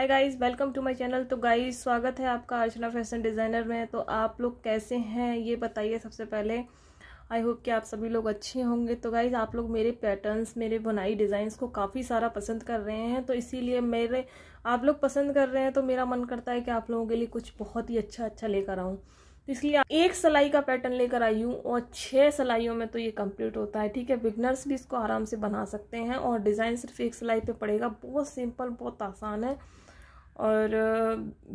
hi guys welcome to my channel तो guys स्वागत है आपका अर्चना फैशन डिज़ाइनर में तो आप लोग कैसे हैं ये बताइए सबसे पहले आई होप कि आप सभी लोग अच्छे होंगे तो गाइस आप लोग मेरे पैटर्न्स मेरे बुनाई डिज़ाइंस को काफ़ी सारा पसंद कर रहे हैं तो इसीलिए मेरे आप लोग पसंद कर रहे हैं तो मेरा मन करता है कि आप लोगों के लिए कुछ बहुत ही अच्छा अच्छा लेकर आऊँ तो इसलिए एक सिलाई का पैटर्न लेकर आई हूँ और छः सिलाइयों में तो ये कंप्लीट होता है ठीक है बिगनर्स भी इसको आराम से बना सकते हैं और डिज़ाइन सिर्फ एक सिलाई पे पड़ेगा बहुत सिंपल बहुत आसान है और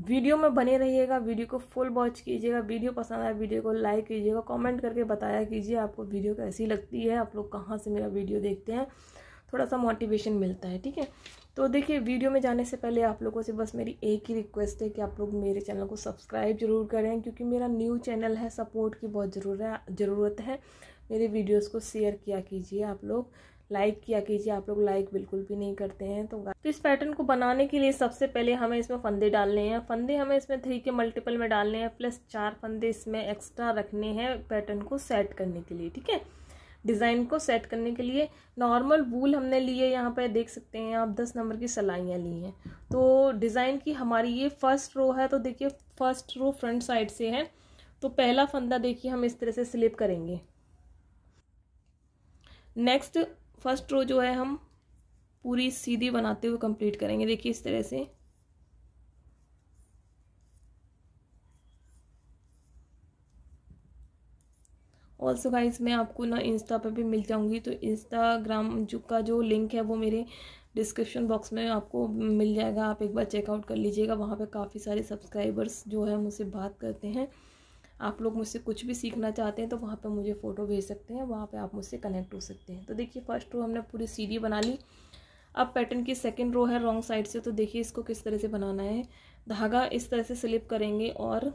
वीडियो में बने रहिएगा वीडियो को फुल वॉच कीजिएगा वीडियो पसंद आया वीडियो को लाइक कीजिएगा कमेंट करके बताया कीजिए आपको वीडियो कैसी लगती है आप लोग कहाँ से मेरा वीडियो देखते हैं थोड़ा सा मोटिवेशन मिलता है ठीक है तो देखिए वीडियो में जाने से पहले आप लोगों से बस मेरी एक ही रिक्वेस्ट है कि आप लोग मेरे चैनल को सब्सक्राइब जरूर करें क्योंकि मेरा न्यू चैनल है सपोर्ट की बहुत जरूर है ज़रूरत है मेरे वीडियोज़ को शेयर किया कीजिए आप लोग लाइक किया कीजिए आप लोग लाइक बिल्कुल भी नहीं करते हैं तो तो इस पैटर्न को बनाने के लिए सबसे पहले हमें इसमें फंदे डालने हैं फंदे हमें इसमें थ्री के मल्टीपल में डालने हैं प्लस चार फंदे इसमें एक्स्ट्रा रखने हैं पैटर्न को सेट करने के लिए ठीक है डिज़ाइन को सेट करने के लिए नॉर्मल वूल हमने लिए यहाँ पर देख सकते हैं आप दस नंबर की सलाइयाँ ली हैं तो डिज़ाइन की हमारी ये फर्स्ट रो है तो देखिए फर्स्ट रो फ्रंट साइड से है तो पहला फंदा देखिए हम इस तरह से स्लिप करेंगे नेक्स्ट फर्स्ट रो जो है हम पूरी सीधी बनाते हुए कंप्लीट करेंगे देखिए इस तरह से ऑल्सो गाइस मैं आपको ना इंस्टा पर भी मिल जाऊंगी तो इंस्टाग्राम जो का जो लिंक है वो मेरे डिस्क्रिप्शन बॉक्स में आपको मिल जाएगा आप एक बार चेकआउट कर लीजिएगा वहाँ पे काफ़ी सारे सब्सक्राइबर्स जो है मुझसे बात करते हैं आप लोग मुझसे कुछ भी सीखना चाहते हैं तो वहाँ पर मुझे फ़ोटो भेज सकते हैं वहाँ पर आप मुझसे कनेक्ट हो सकते हैं तो देखिए फर्स्ट रो हमने पूरी सीढ़ी बना ली अब पैटर्न की सेकेंड रो है रॉन्ग साइड से तो देखिए इसको किस तरह से बनाना है धागा इस तरह से स्लिप करेंगे और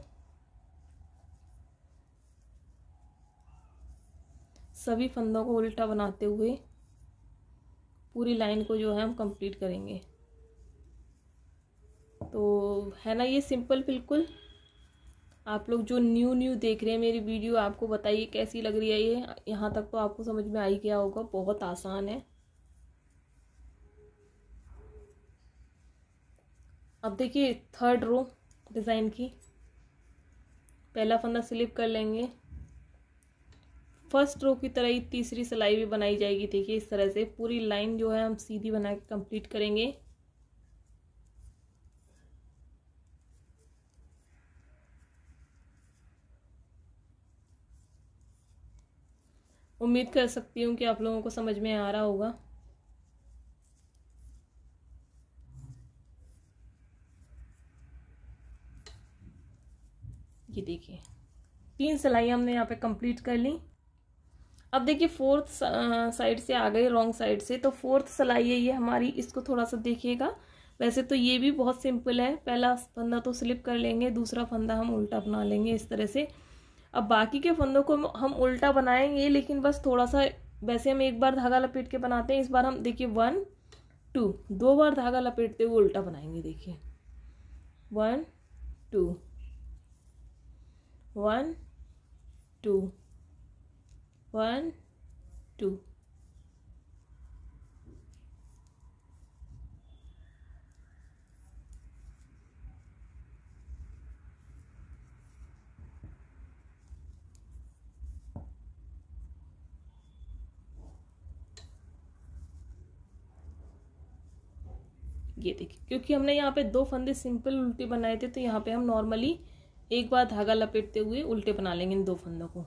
सभी फंदों को उल्टा बनाते हुए पूरी लाइन को जो है हम कंप्लीट करेंगे तो है ना ये सिंपल बिल्कुल आप लोग जो न्यू न्यू देख रहे हैं मेरी वीडियो आपको बताइए कैसी लग रही है ये यहाँ तक तो आपको समझ में आ ही गया होगा बहुत आसान है अब देखिए थर्ड रो डिज़ाइन की पहला फंदा स्लिप कर लेंगे फर्स्ट रो की तरह ही तीसरी सिलाई भी बनाई जाएगी देखिए इस तरह से पूरी लाइन जो है हम सीधी बना के कम्प्लीट करेंगे उम्मीद कर सकती हूँ कि आप लोगों को समझ में आ रहा होगा ये देखिए तीन सिलाई हमने यहाँ पे कंप्लीट कर ली अब देखिए फोर्थ साइड से आ गए रॉन्ग साइड से तो फोर्थ सिलाई है ये हमारी इसको थोड़ा सा देखिएगा वैसे तो ये भी बहुत सिंपल है पहला फंदा तो स्लिप कर लेंगे दूसरा फंदा हम उल्टा बना लेंगे इस तरह से अब बाकी के फंदों को हम उल्टा बनाएंगे लेकिन बस थोड़ा सा वैसे हम एक बार धागा लपेट के बनाते हैं इस बार हम देखिए वन टू दो बार धागा लपेटते हुए उल्टा बनाएंगे देखिए one two one two one two ये देखिए क्योंकि हमने यहाँ पे दो फंदे सिंपल उल्टे बनाए थे तो यहाँ पे हम नॉर्मली एक बार धागा लपेटते हुए उल्टे बना लेंगे इन दो फंदों को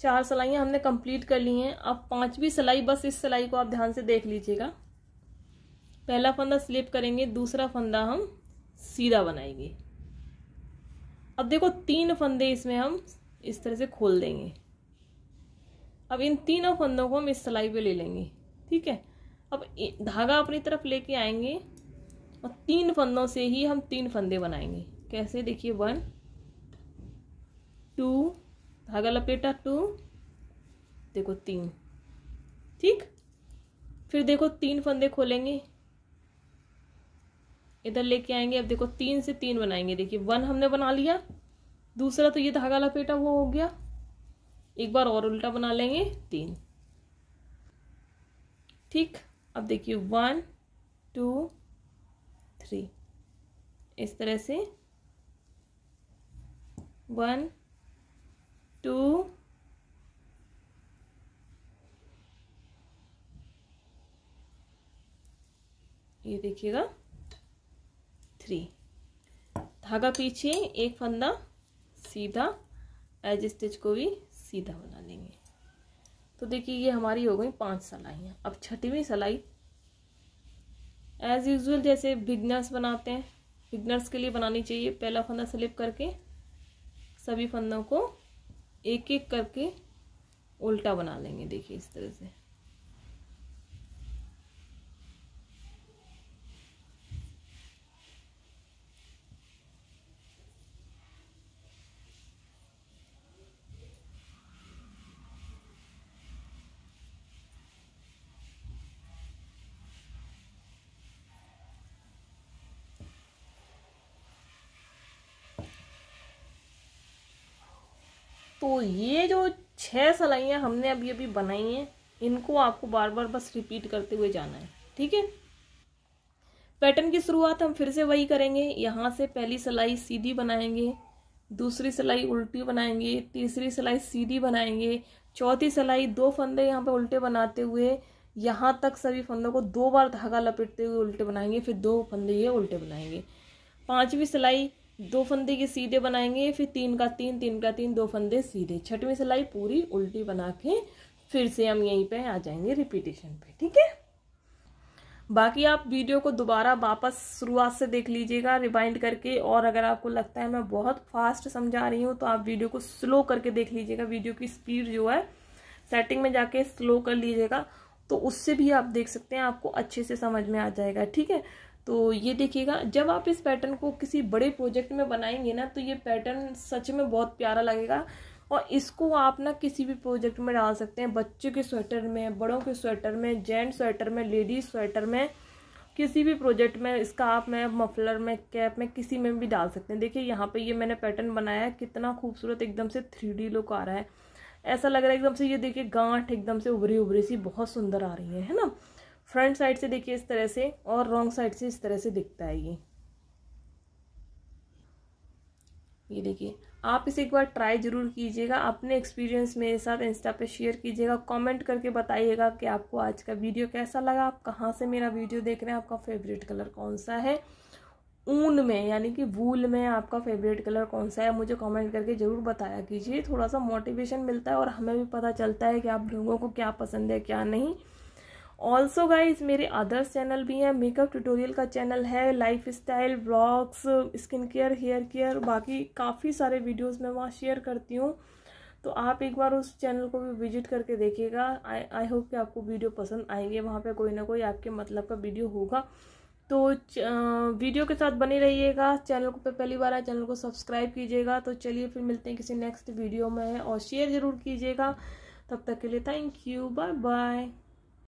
चार सिलाइयाँ हमने कंप्लीट कर ली हैं अब पांचवी सलाई बस इस सिलाई को आप ध्यान से देख लीजिएगा पहला फंदा स्लिप करेंगे दूसरा फंदा हम सीधा बनाएंगे अब देखो तीन फंदे इसमें हम इस तरह से खोल देंगे अब इन तीनों फंदों को हम इस सिलाई पे ले लेंगे ठीक है अब धागा अपनी तरफ लेके आएंगे और तीन फंदों से ही हम तीन फंदे बनाएंगे कैसे देखिए वन टू धागा लपेटा टू देखो तीन ठीक फिर देखो तीन फंदे खोलेंगे इधर लेके आएंगे अब देखो तीन से तीन बनाएंगे देखिए वन हमने बना लिया दूसरा तो ये धागा लपेटा वो हो गया एक बार और उल्टा बना लेंगे तीन ठीक अब देखिए वन टू थ्री इस तरह से वन टू ये देखिएगा थ्री धागा पीछे एक फंदा सीधा एज स्टिच को भी सीधा बना लेंगे तो देखिए ये हमारी हो गई पांच सलाइयाँ अब छठवीं सलाई एज़ यूजल जैसे बिगनर्स बनाते हैं बिगनर्स के लिए बनानी चाहिए पहला फंदा स्लिप करके सभी फंदों को एक एक करके उल्टा बना लेंगे देखिए इस तरह से तो ये जो छह सलाइयाँ हमने अभी अभी बनाई हैं इनको आपको बार बार बस रिपीट करते हुए जाना है ठीक है पैटर्न की शुरुआत हम फिर से वही करेंगे यहाँ से पहली सिलाई सीधी बनाएंगे दूसरी सिलाई उल्टी बनाएंगे तीसरी सिलाई सीधी बनाएंगे चौथी सिलाई दो फंदे यहाँ पे उल्टे बनाते हुए यहाँ तक सभी फंदों को दो बार धागा लपेटते हुए उल्टे बनाएंगे फिर दो फंदे ये उल्टे बनाएंगे पांचवी सिलाई दो फंदे के सीधे बनाएंगे फिर तीन का तीन तीन का तीन दो फंदे सीधे छठवीं सिलाई पूरी उल्टी बना के फिर से हम यहीं पे आ जाएंगे रिपीटेशन पे ठीक है बाकी आप वीडियो को दोबारा वापस शुरुआत से देख लीजिएगा रिवाइंड करके और अगर आपको लगता है मैं बहुत फास्ट समझा रही हूँ तो आप वीडियो को स्लो करके देख लीजिएगा वीडियो की स्पीड जो है सेटिंग में जाके स्लो कर लीजिएगा तो उससे भी आप देख सकते हैं आपको अच्छे से समझ में आ जाएगा ठीक है तो ये देखिएगा जब आप इस पैटर्न को किसी बड़े प्रोजेक्ट में बनाएंगे ना तो ये पैटर्न सच में बहुत प्यारा लगेगा और इसको आप ना किसी भी प्रोजेक्ट में डाल सकते हैं बच्चों के स्वेटर में बड़ों के स्वेटर में जेंट्स स्वेटर में लेडीज स्वेटर में किसी भी प्रोजेक्ट में इसका आप मैं मफलर में कैप में किसी में भी डाल सकते हैं देखिए यहाँ पे ये मैंने पैटर्न बनाया है कितना खूबसूरत एकदम से थ्री लुक आ रहा है ऐसा लग रहा है एकदम से ये देखिए गांठ एकदम से उभरी उभरी सी बहुत सुंदर आ रही है है ना फ्रंट साइड से देखिए इस तरह से और रॉन्ग साइड से इस तरह से दिखता है ये ये देखिए आप इसे एक बार ट्राई ज़रूर कीजिएगा अपने एक्सपीरियंस मेरे साथ इंस्टा पे शेयर कीजिएगा कमेंट करके बताइएगा कि आपको आज का वीडियो कैसा लगा आप कहाँ से मेरा वीडियो देख रहे हैं आपका फेवरेट कलर कौन सा है ऊन में यानी कि वूल में आपका फेवरेट कलर कौन सा है मुझे कमेंट करके ज़रूर बताया कीजिए थोड़ा सा मोटिवेशन मिलता है और हमें भी पता चलता है कि आप लोगों को क्या पसंद है क्या नहीं ऑल्सो गाइज मेरे अदर्स चैनल भी हैं मेकअप ट्यूटोरियल का चैनल है lifestyle blogs skin care hair care बाकी काफ़ी सारे वीडियोज़ मैं वहाँ शेयर करती हूँ तो आप एक बार उस चैनल को भी विजिट करके देखिएगा आई होप कि आपको वीडियो पसंद आएंगे वहाँ पे कोई ना कोई आपके मतलब का वीडियो होगा तो वीडियो के साथ बने रहिएगा चैनल को पे पहली बार आए चैनल को सब्सक्राइब कीजिएगा तो चलिए फिर मिलते हैं किसी नेक्स्ट वीडियो में और शेयर ज़रूर कीजिएगा तब तक के लिए थैंक यू बाय बाय